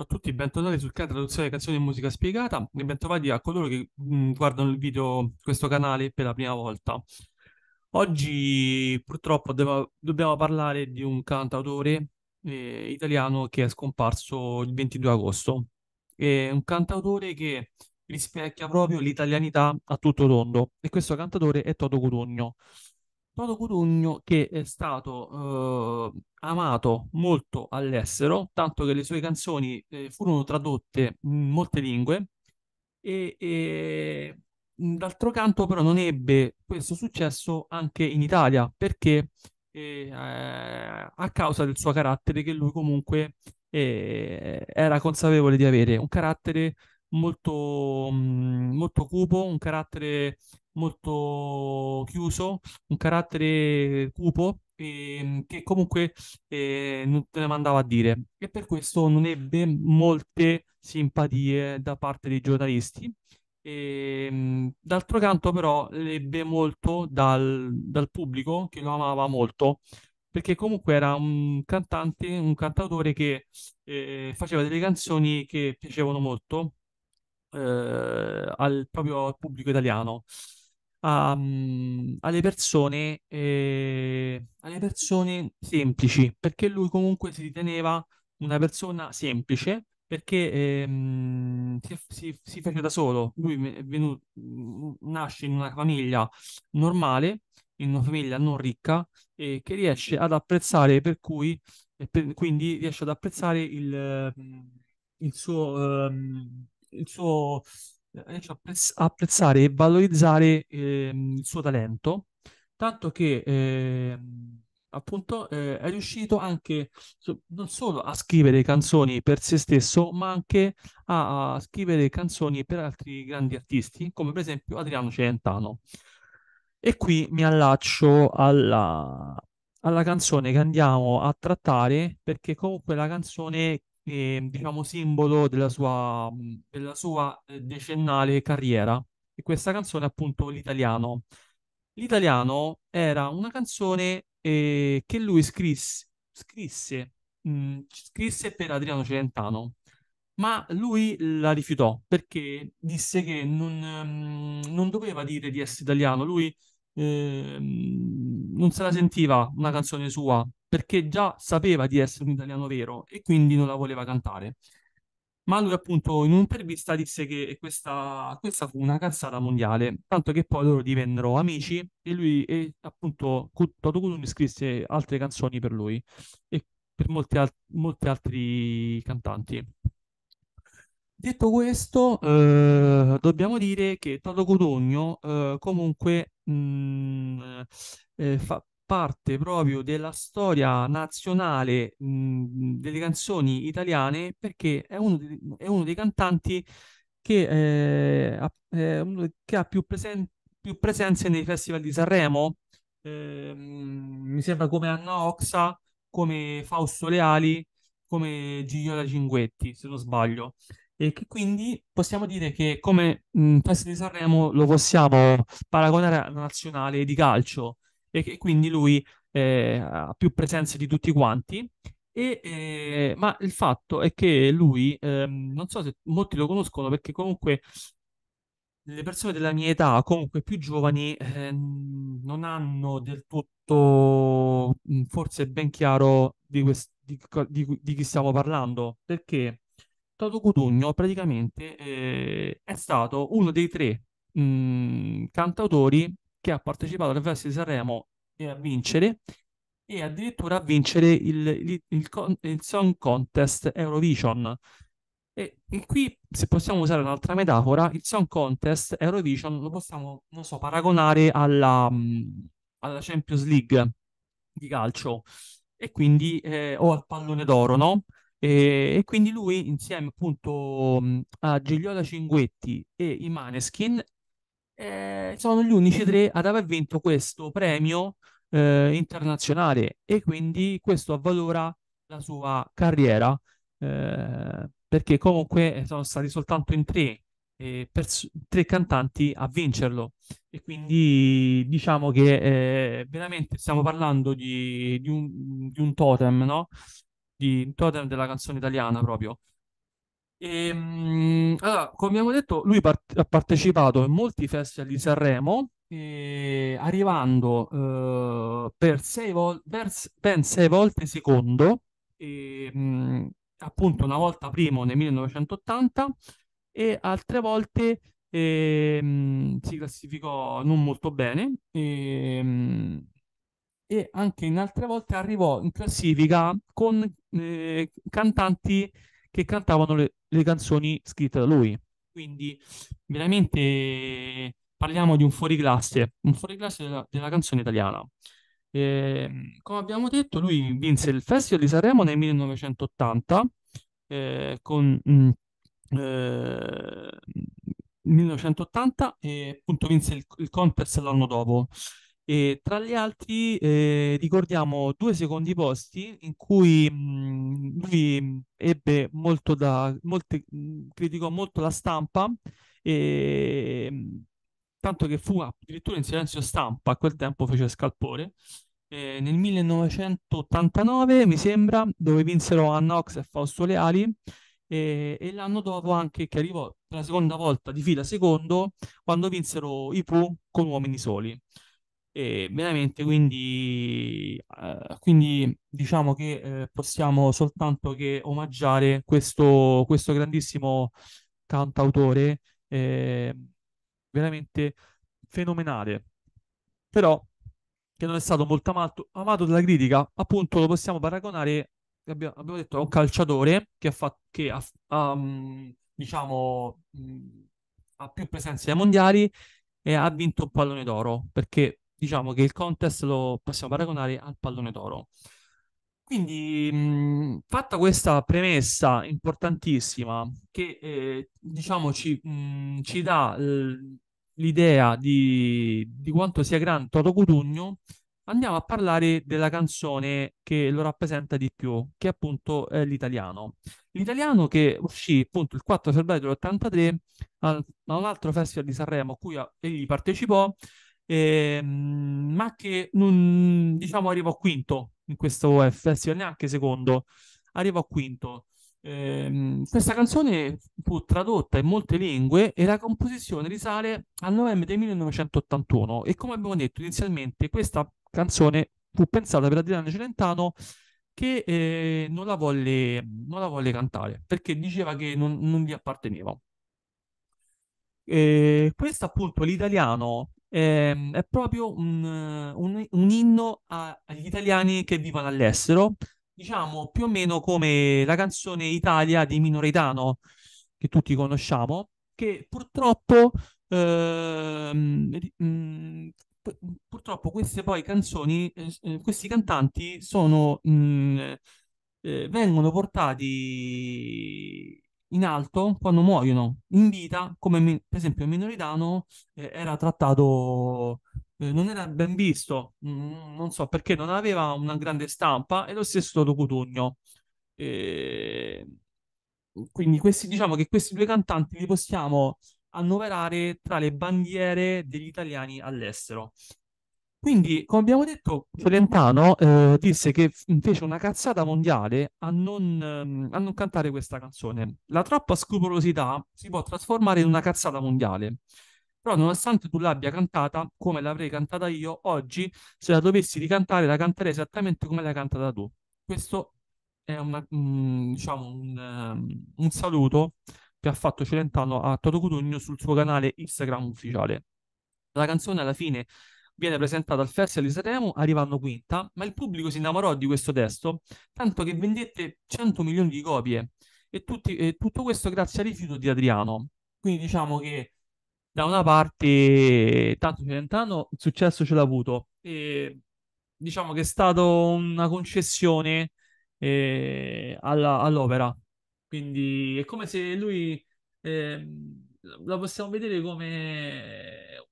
Ciao a tutti, bentornati sul canale Traduzione Canzoni e Musica Spiegata e bentrovati a coloro che mh, mm, guardano il video, questo canale per la prima volta. Oggi purtroppo devo, dobbiamo parlare di un cantautore eh, italiano che è scomparso il 22 agosto. È un cantautore che rispecchia proprio l'italianità a tutto tondo e questo cantautore è Toto Cotugno. Toto Cutugno che è stato eh, amato molto all'estero, tanto che le sue canzoni eh, furono tradotte in molte lingue e, e mm, d'altro canto però non ebbe questo successo anche in Italia perché eh, eh a causa del suo carattere che lui comunque eh, era consapevole di avere, un carattere molto, mm, molto cupo, un carattere molto chiuso, un carattere cupo e, ehm, che comunque eh, non te ne mandava a dire e per questo non ebbe molte simpatie da parte dei giornalisti. E, ehm, d'altro canto però ebbe molto dal, dal pubblico che lo amava molto perché comunque era un cantante, un cantautore che eh, faceva delle canzoni che piacevano molto eh, al proprio pubblico italiano a, mhmm, alle persone, eh, alle persone semplici, perché lui comunque si riteneva una persona semplice, perché ehm, si, si, si, fece da solo. Lui venuto, nasce in una famiglia normale, in una famiglia non ricca, e che riesce ad apprezzare, per cui eh, per, quindi riesce ad apprezzare il, mhmm, il suo, ehm, il suo riesce eh, a apprezzare e valorizzare eh, il suo talento, tanto che eh, appunto eh, è riuscito anche so, non solo a scrivere canzoni per se stesso, ma anche a, a scrivere canzoni per altri grandi artisti, come per esempio Adriano Celentano. E qui mi allaccio alla, alla canzone che andiamo a trattare perché comunque la canzone eh, diciamo, simbolo della sua, della sua eh, decennale carriera. E questa canzone è appunto L'Italiano. L'Italiano era una canzone eh, che lui scrisse, scrisse, mm, mh, scrisse per Adriano Celentano, ma lui la rifiutò perché disse che non, mm, non doveva dire di essere italiano, lui eh, non se la sentiva una canzone sua perché già sapeva di essere un italiano vero e quindi non la voleva cantare. Ma lui appunto in un'intervista disse che questa, questa fu una cazzata mondiale, tanto che poi loro divennero amici e lui e appunto Toto Cutumi scrisse altre canzoni per lui e per molti, al- molti altri cantanti. Detto questo, eh, dobbiamo dire che Toto Cotogno eh, comunque mh, mm, eh, fa, parte proprio della storia nazionale mh, mhmm, delle canzoni italiane perché è uno, di, è uno dei cantanti che, eh, ha, eh, che ha più, presen- più, presenze nei festival di Sanremo. Eh, mi sembra come Anna Oxa, come Fausto Leali, come Gigliola Cinguetti, se non sbaglio. E che quindi possiamo dire che come mh, mhmm, Festival di Sanremo lo possiamo paragonare alla nazionale di calcio e, e quindi lui eh, ha più presenze di tutti quanti. E, eh, ma il fatto è che lui, ehm, non so se molti lo conoscono perché comunque le persone della mia età, comunque più giovani, eh, non hanno del tutto mm, forse ben chiaro di, quest- di, di, di chi stiamo parlando, perché Toto Cutugno praticamente eh, è stato uno dei tre mh, mm, cantautori che ha partecipato al Festival di Sanremo e a vincere e addirittura a vincere il, il, il, il Song Contest Eurovision. E, e, qui, se possiamo usare un'altra metafora, il Song Contest Eurovision lo possiamo, non so, paragonare alla, mm, alla Champions League di calcio e quindi eh, o al pallone d'oro, no? E, e, quindi lui, insieme appunto mm, a Gigliola Cinguetti e i Maneskin, eh, sono gli unici tre ad aver vinto questo premio eh, internazionale e quindi questo avvalora la sua carriera eh, perché comunque eh, sono stati soltanto in tre, pers- tre cantanti a vincerlo e quindi diciamo che eh, veramente stiamo parlando di, di, un, di un totem, no? Di un totem della canzone italiana proprio. E, ehm, allora, come abbiamo detto, lui part- ha partecipato in molti festival di Sanremo, e, ehm, arrivando eh, per, sei vol- per, ben sei volte secondo, e, ehm, mh, appunto una volta primo nel 1980 e altre volte eh, mh, si classificò non molto bene e, mh, e, anche in altre volte arrivò in classifica con eh, cantanti che cantavano le, le canzoni scritte da lui. Quindi veramente parliamo di un fuoriclasse, un fuoriclasse della, della canzone italiana. E, ehm, come abbiamo detto, lui vinse il Festival di Sanremo nel 1980 eh, con... Mh, mm, eh, 1980 e appunto vinse il, il contest l'anno dopo. E tra gli altri eh, ricordiamo due secondi posti in cui mh, mm, lui ebbe molto da, molte, criticò molto la stampa, e, tanto che fu addirittura in silenzio stampa, a quel tempo fece scalpore. Eh, nel 1989, mi sembra, dove vinsero Anna Ox e Fausto Leali, e, e, l'anno dopo anche che arrivò per la seconda volta di fila secondo, quando vinsero i Pooh con Uomini Soli. E veramente quindi, eh, quindi diciamo che eh, possiamo soltanto che omaggiare questo, questo grandissimo cantautore eh, veramente fenomenale, però che non è stato molto amato, amato dalla critica, appunto lo possiamo paragonare, abbiamo, abbiamo detto, a un calciatore che ha fatto, che ha, ha mm, diciamo, mm, ha più presenze ai mondiali e ha vinto un pallone d'oro perché diciamo che il contest lo possiamo paragonare al pallone d'oro. Quindi, mh, fatta questa premessa importantissima che eh, diciamo ci, mh, ci dà l'idea di, di, quanto sia grande Toto Cutugno, andiamo a parlare della canzone che lo rappresenta di più, che appunto è l'italiano. L'italiano che uscì appunto il 4 febbraio dell'83 a, a un altro festival di Sanremo a cui egli partecipò eh, ma che non, diciamo arrivò quinto in questo festival, neanche secondo, arrivò quinto. Eh, questa canzone fu tradotta in molte lingue e la composizione risale al novembre del 1981 e come abbiamo detto inizialmente questa canzone fu pensata per Adriano Celentano che eh, non, la volle, non, la volle, cantare perché diceva che non, non gli apparteneva. Eh, questo appunto l'italiano eh, è proprio un, un, un inno a, agli italiani che vivono all'estero, diciamo più o meno come la canzone Italia di Minoretano, che tutti conosciamo, che purtroppo, eh, mh, mm, purtroppo queste poi canzoni, eh, eh questi cantanti sono, mh, mm, eh, vengono portati in alto quando muoiono, in vita, come mi- per esempio il minoridano eh, era trattato, eh, non era ben visto, mh, mm, non so perché non aveva una grande stampa e lo stesso Toto Cutugno. E... Quindi questi, diciamo che questi due cantanti li possiamo annoverare tra le bandiere degli italiani all'estero. Quindi, come abbiamo detto, Celentano eh, disse che fece una cazzata mondiale a non, ehm, a non, cantare questa canzone. La troppa scrupolosità si può trasformare in una cazzata mondiale. Però, nonostante tu l'abbia cantata come l'avrei cantata io, oggi se la dovessi ricantare, la canterei esattamente come l'hai cantata tu. Questo è una, mh, mm, diciamo un, um, un saluto che ha fatto Celentano a Toto Cudugno sul suo canale Instagram ufficiale. La canzone alla fine viene presentata al Festival di Sanremo, arrivando quinta, ma il pubblico si innamorò di questo testo, tanto che vendette 100 milioni di copie, e, tutti, e tutto questo grazie al rifiuto di Adriano. Quindi diciamo che da una parte, tanto Celentano il successo ce l'ha avuto, e diciamo che è stata una concessione eh, alla, all'opera. Quindi è come se lui... Eh, la possiamo vedere come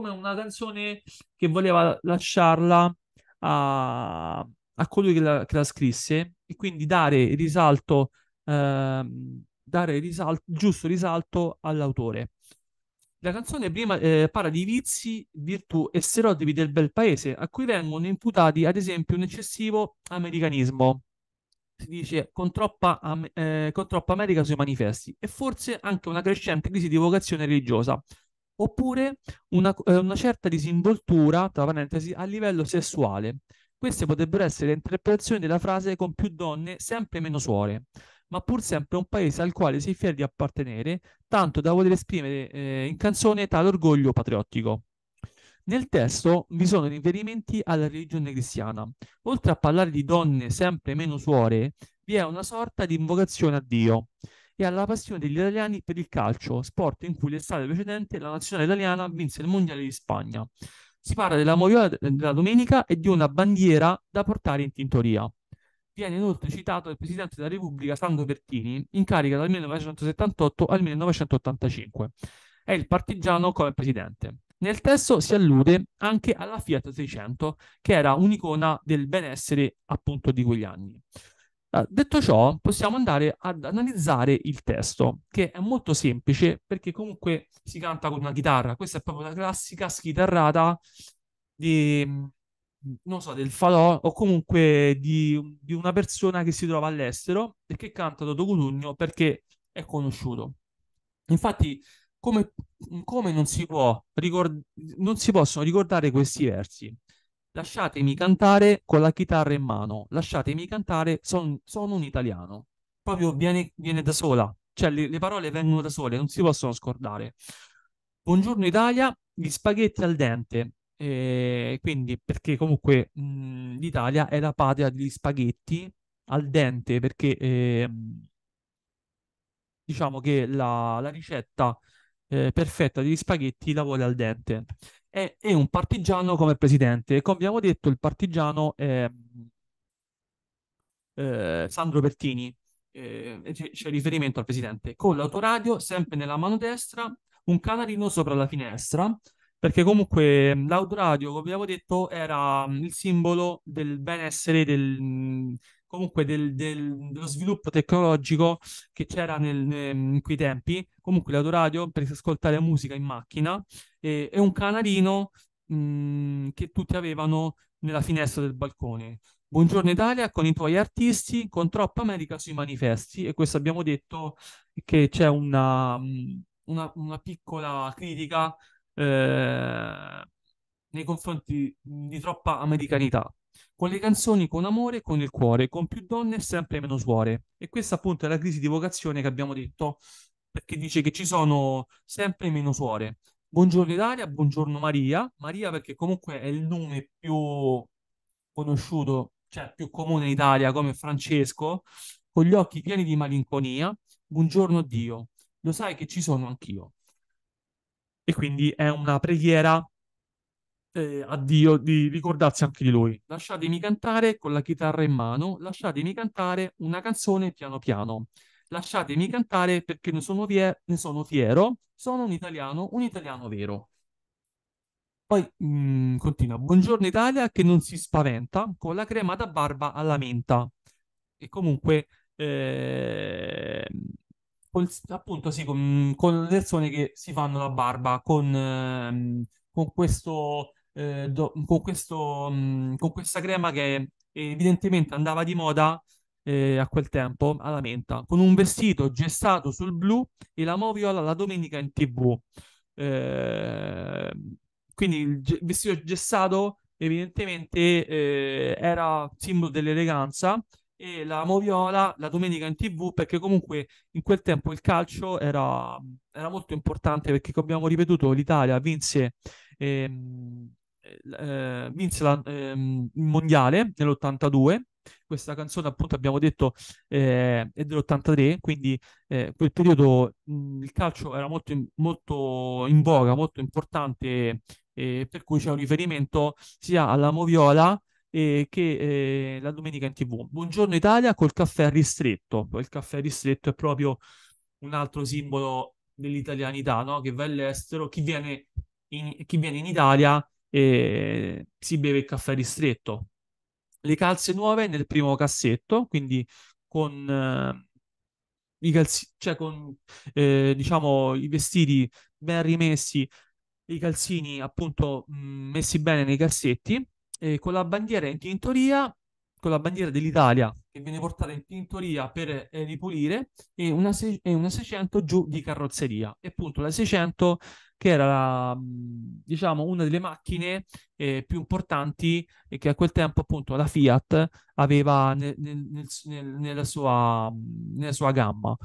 come una canzone che voleva lasciarla a, a colui che la, che la, scrisse e quindi dare risalto, eh, dare risalto, giusto risalto all'autore. La canzone prima eh, parla di vizi, virtù e stereotipi del bel paese, a cui vengono imputati ad esempio un eccessivo americanismo. Si dice con troppa, eh, con troppa America sui manifesti e forse anche una crescente crisi di vocazione religiosa, oppure una, eh, una certa disinvoltura, tra parentesi, a livello sessuale. Queste potrebbero essere interpretazioni della frase con più donne, sempre meno suore, ma pur sempre un paese al quale si è fieri di appartenere, tanto da voler esprimere eh, in canzone tale orgoglio patriottico. Nel testo vi sono riferimenti alla religione cristiana. Oltre a parlare di donne sempre meno suore, vi è una sorta di invocazione a Dio e alla passione degli italiani per il calcio, sport in cui l'estate precedente la nazionale italiana vinse il Mondiale di Spagna. Si parla della moviola della domenica e di una bandiera da portare in tintoria. Viene inoltre citato il presidente della Repubblica Sandro Pertini, in carica dal 1978 al 1985. È il partigiano come presidente. Nel testo si allude anche alla Fiat 600, che era un'icona del benessere appunto di quegli anni. Ah, detto ciò, possiamo andare ad analizzare il testo, che è molto semplice perché comunque si canta con una chitarra. Questa è proprio la classica schitarrata di, non so, del falò o comunque di, di una persona che si trova all'estero e che canta Toto Cutugno perché è conosciuto. Infatti, come, come non, si ricord- non si possono ricordare questi versi? Lasciatemi cantare con la chitarra in mano, lasciatemi cantare, son, sono un italiano. Proprio viene, viene da sola, cioè le, le parole vengono da sole, non si possono scordare. Buongiorno Italia, gli spaghetti al dente, eh, quindi, perché comunque mh, l'Italia è la patria degli spaghetti al dente, perché eh, diciamo che la, la ricetta eh, perfetta degli spaghetti lavora al dente e, e un partigiano come presidente. E come abbiamo detto, il partigiano è eh, Sandro Bertini, eh, c'è riferimento al presidente, con l'autoradio sempre nella mano destra, un canarino sopra la finestra, perché comunque mm, l'autoradio, come abbiamo detto, era mm, il simbolo del benessere del, mm, comunque del, del, dello sviluppo tecnologico che c'era nel, in quei tempi. Comunque l'autoradio per ascoltare musica in macchina e, e un canarino mh, mhmm, che tutti avevano nella finestra del balcone. Buongiorno Italia con i tuoi artisti, con Troppa America sui manifesti e questo abbiamo detto che c'è una, mhmm, una, una piccola critica eh, nei confronti di troppa americanità con le canzoni con amore e con il cuore, con più donne e sempre meno suore. E questa appunto è la crisi di vocazione che abbiamo detto, perché dice che ci sono sempre meno suore. Buongiorno Italia, buongiorno Maria. Maria perché comunque è il nome più conosciuto, cioè più comune in Italia come Francesco, con gli occhi pieni di malinconia. Buongiorno Dio, lo sai che ci sono anch'io. E quindi è una preghiera eh, a Dio di ricordarsi anche di lui. Lasciatemi cantare con la chitarra in mano, lasciatemi cantare una canzone piano piano. Lasciatemi cantare perché ne sono, vie- ne sono fiero, sono un italiano, un italiano vero. Poi mh, mm, continua, buongiorno Italia che non si spaventa con la crema da barba alla menta. E comunque, eh, col, appunto, sì, con, mm, con, le persone che si fanno la barba con... Eh, con questo eh, do, con, questo, mh, mm, con questa crema che evidentemente andava di moda eh, a quel tempo alla menta, con un vestito gessato sul blu e la moviola la domenica in tv. Eh, quindi il vestito gessato evidentemente eh, era simbolo dell'eleganza e la moviola la domenica in tv perché comunque in quel tempo il calcio era, era molto importante perché come abbiamo ripetuto l'Italia vinse ehm, eh, vinse la, ehm, il mondiale nell'82. Questa canzone, appunto, abbiamo detto eh, è dell'83, quindi eh, quel periodo mh, il calcio era molto in, molto in voga, molto importante, eh, per cui c'è un riferimento sia alla Moviola eh, che eh, la domenica in tv. Buongiorno Italia col caffè ristretto. Il caffè ristretto è proprio un altro simbolo dell'italianità, no? che va all'estero, chi viene in, chi viene in Italia e si beve il caffè ristretto. Le calze nuove nel primo cassetto, quindi con, eh, i, calzi- cioè con eh, diciamo, i vestiti ben rimessi, i calzini appunto mm, messi bene nei cassetti, e con la bandiera in tintoria con la bandiera dell'Italia che viene portata in tintoria per eh, ripulire e una, e una 600 giù di carrozzeria. E appunto la 600 che era la, diciamo una delle macchine eh, più importanti e che a quel tempo appunto la Fiat aveva nel, nel, nel, nella, sua, nella sua gamma.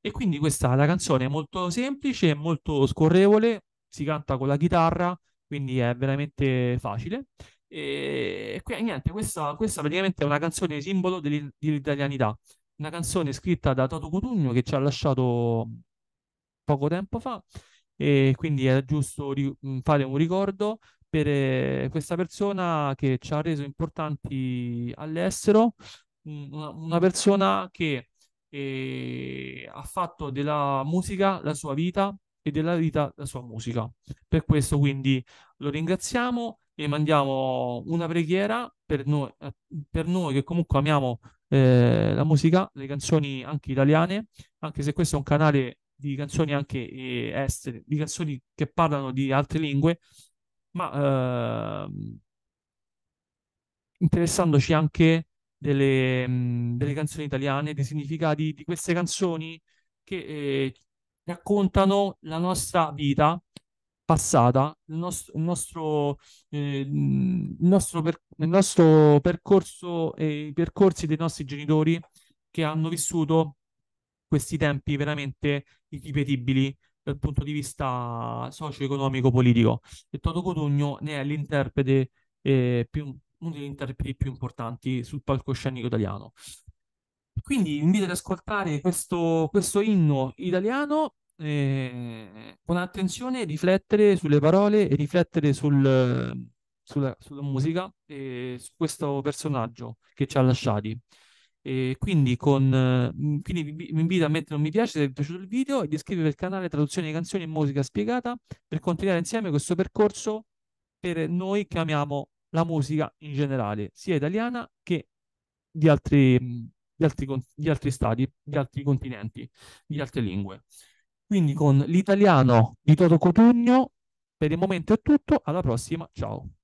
E quindi questa la canzone è molto semplice, molto scorrevole, si canta con la chitarra, quindi è veramente facile. E, niente, questa, questa, praticamente è una canzone simbolo dell'italianità, una canzone scritta da Toto Cotugno che ci ha lasciato poco tempo fa e quindi era giusto fare un ricordo per eh, questa persona che ci ha reso importanti all'estero, una, persona che eh, ha fatto della musica la sua vita e della vita la sua musica. Per questo quindi lo ringraziamo e mandiamo una preghiera per noi, eh, per noi che comunque amiamo eh, la musica, le canzoni anche italiane, anche se questo è un canale di canzoni anche eh, estere, di canzoni che parlano di altre lingue, ma eh, interessandoci anche delle, mh, mm, delle, canzoni italiane, dei significati di queste canzoni che eh, raccontano la nostra vita passata, il nostro, il nostro, eh, il nostro, per, il nostro percorso e i percorsi dei nostri genitori che hanno vissuto questi tempi veramente irripetibili dal punto di vista socio-economico-politico. E Toto Codugno ne è l'interprete eh, più, uno degli interpreti più importanti sul palcoscenico italiano. Quindi invito ad ascoltare questo, questo inno italiano Ehm, con attenzione riflettere sulle parole e riflettere sul, sulla, sulla, musica e su questo personaggio che ci ha lasciati. E quindi, con, mm, quindi vi, vi invito a mettere un mi piace se vi è piaciuto il video e di iscrivervi al canale Traduzione di canzoni e musica spiegata per continuare insieme questo percorso per noi che amiamo la musica in generale, sia italiana che di altri, di altri, di altri stati, di altri continenti, di altre lingue. Quindi con l'italiano di Toto Cotugno per il momento è tutto, alla prossima, ciao.